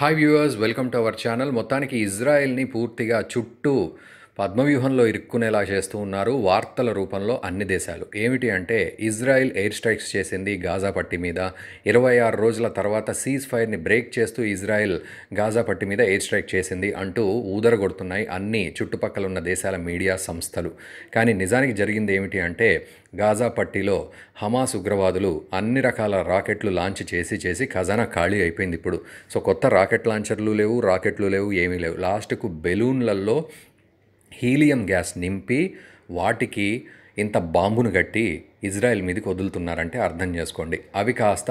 hi viewers welcome to our channel మొత్తానికి ఇజ్రాయెల్ని పూర్తిగా చుట్టూ పద్మవ్యూహంలో ఇరుక్కునేలా చేస్తూ ఉన్నారు వార్తల రూపంలో అన్ని దేశాలు ఏమిటి అంటే ఇజ్రాయిల్ ఎయిర్ స్ట్రైక్స్ చేసింది గాజా పట్టి మీద ఇరవై ఆరు రోజుల తర్వాత సీజ్ ఫైర్ని బ్రేక్ చేస్తూ ఇజ్రాయిల్ గాజా పట్టి మీద ఎయిర్ స్ట్రైక్ చేసింది అంటూ ఊదరగొడుతున్నాయి అన్ని చుట్టుపక్కల ఉన్న దేశాల మీడియా సంస్థలు కానీ నిజానికి జరిగింది ఏమిటి అంటే గాజా పట్టిలో హమాస్ ఉగ్రవాదులు అన్ని రకాల రాకెట్లు లాంచ్ చేసి చేసి ఖజానా ఖాళీ అయిపోయింది ఇప్పుడు సో కొత్త రాకెట్ లాంచర్లు లేవు రాకెట్లు లేవు ఏమీ లేవు లాస్ట్కు బెలూన్లలో హీలియం గ్యాస్ నింపి వాటికి ఇంత బాంబును కట్టి ఇజ్రాయెల్ మీదకి వదులుతున్నారంటే అర్థం చేసుకోండి అవి కాస్త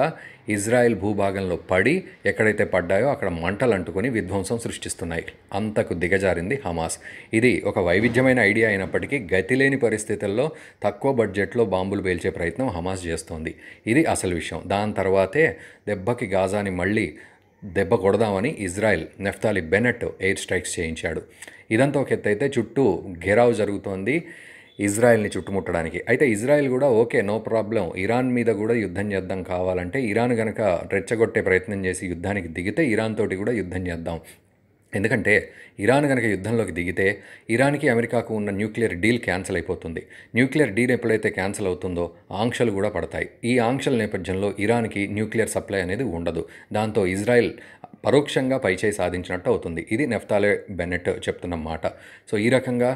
ఇజ్రాయెల్ భూభాగంలో పడి ఎక్కడైతే పడ్డాయో అక్కడ మంటలు అంటుకొని విధ్వంసం సృష్టిస్తున్నాయి అంతకు దిగజారింది హమాస్ ఇది ఒక వైవిధ్యమైన ఐడియా అయినప్పటికీ గతి లేని పరిస్థితుల్లో తక్కువ బడ్జెట్లో బాంబులు పేల్చే ప్రయత్నం హమాస్ చేస్తోంది ఇది అసలు విషయం దాని తర్వాతే దెబ్బకి గాజాని మళ్ళీ దెబ్బ కొడదామని Israel Naftali Bennett air strikes చేయించాడు ఇదంతా ఒక ఎత్తు అయితే చుట్టూ ఘెరావ్ జరుగుతోంది ఇజ్రాయెల్ని చుట్టుముట్టడానికి అయితే ఇజ్రాయెల్ కూడా ఓకే నో ప్రాబ్లం ఇరాన్ మీద కూడా యుద్ధం చేద్దాం కావాలంటే ఇరాన్ కనుక రెచ్చగొట్టే ప్రయత్నం చేసి యుద్ధానికి దిగితే ఇరాన్ తోటి కూడా యుద్ధం చేద్దాం ఎందుకంటే ఇరాన్ కనుక యుద్ధంలోకి దిగితే ఇరాన్కి అమెరికాకు ఉన్న న్యూక్లియర్ డీల్ క్యాన్సిల్ అయిపోతుంది న్యూక్లియర్ డీల్ ఎప్పుడైతే క్యాన్సిల్ అవుతుందో ఆంక్షలు కూడా పడతాయి ఈ ఆంక్షల నేపథ్యంలో ఇరాన్కి న్యూక్లియర్ సప్లై అనేది ఉండదు దాంతో ఇజ్రాయెల్ పరోక్షంగా పైచేయి సాధించినట్టు అవుతుంది ఇది నెఫ్తాలే బెనెట్ చెప్తున్న మాట సో ఈ రకంగా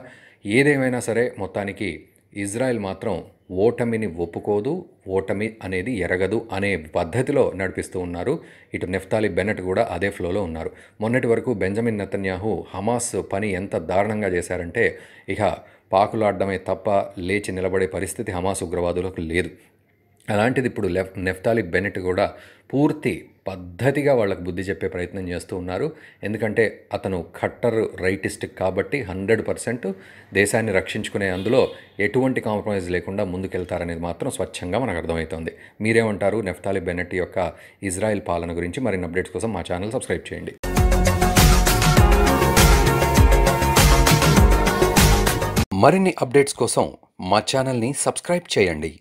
ఏదేమైనా సరే మొత్తానికి ఇజ్రాయెల్ మాత్రం ఓటమిని ఒప్పుకోదు ఓటమి అనేది ఎరగదు అనే పద్ధతిలో నడిపిస్తూ ఉన్నారు ఇటు నెఫ్తాలి బెన్నెట్ కూడా అదే ఫ్లోలో ఉన్నారు మొన్నటి వరకు బెంజమిన్ నెతన్యాహు హమాస్ పని ఎంత దారుణంగా చేశారంటే ఇక పాకులాడడమే తప్ప లేచి నిలబడే పరిస్థితి హమాస్ ఉగ్రవాదులకు లేదు అలాంటిది ఇప్పుడు లెఫ్ నెఫ్తాలి బెనెట్ కూడా పూర్తి పద్ధతిగా వాళ్ళకు బుద్ధి చెప్పే ప్రయత్నం చేస్తూ ఉన్నారు ఎందుకంటే అతను ఖట్టర్ రైటిస్ట్ కాబట్టి హండ్రెడ్ పర్సెంట్ దేశాన్ని రక్షించుకునే అందులో ఎటువంటి కాంప్రమైజ్ లేకుండా ముందుకెళ్తారనేది మాత్రం స్వచ్ఛంగా మనకు అర్థమవుతోంది మీరేమంటారు నెఫ్తాలి బెనెట్ యొక్క ఇజ్రాయెల్ పాలన గురించి మరిన్ని అప్డేట్స్ కోసం మా ఛానల్ సబ్స్క్రైబ్ చేయండి మరిన్ని అప్డేట్స్ కోసం మా ఛానల్ని సబ్స్క్రైబ్ చేయండి